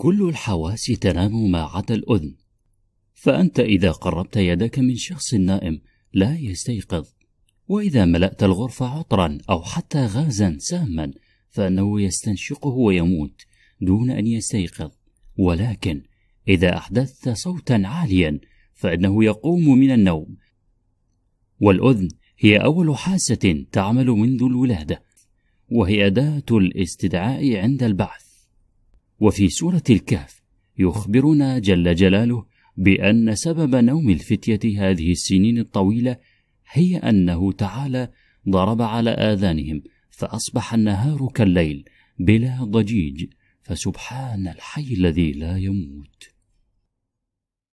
كل الحواس تنام ما عدا الأذن فأنت إذا قربت يدك من شخص نائم لا يستيقظ وإذا ملأت الغرفة عطرا أو حتى غازا ساما فأنه يستنشقه ويموت دون أن يستيقظ ولكن إذا أحدثت صوتا عاليا فإنه يقوم من النوم والأذن هي أول حاسة تعمل منذ الولادة وهي أداة الاستدعاء عند البعث وفي سورة الكهف يخبرنا جل جلاله بأن سبب نوم الفتية هذه السنين الطويلة هي أنه تعالى ضرب على آذانهم فأصبح النهار كالليل بلا ضجيج فسبحان الحي الذي لا يموت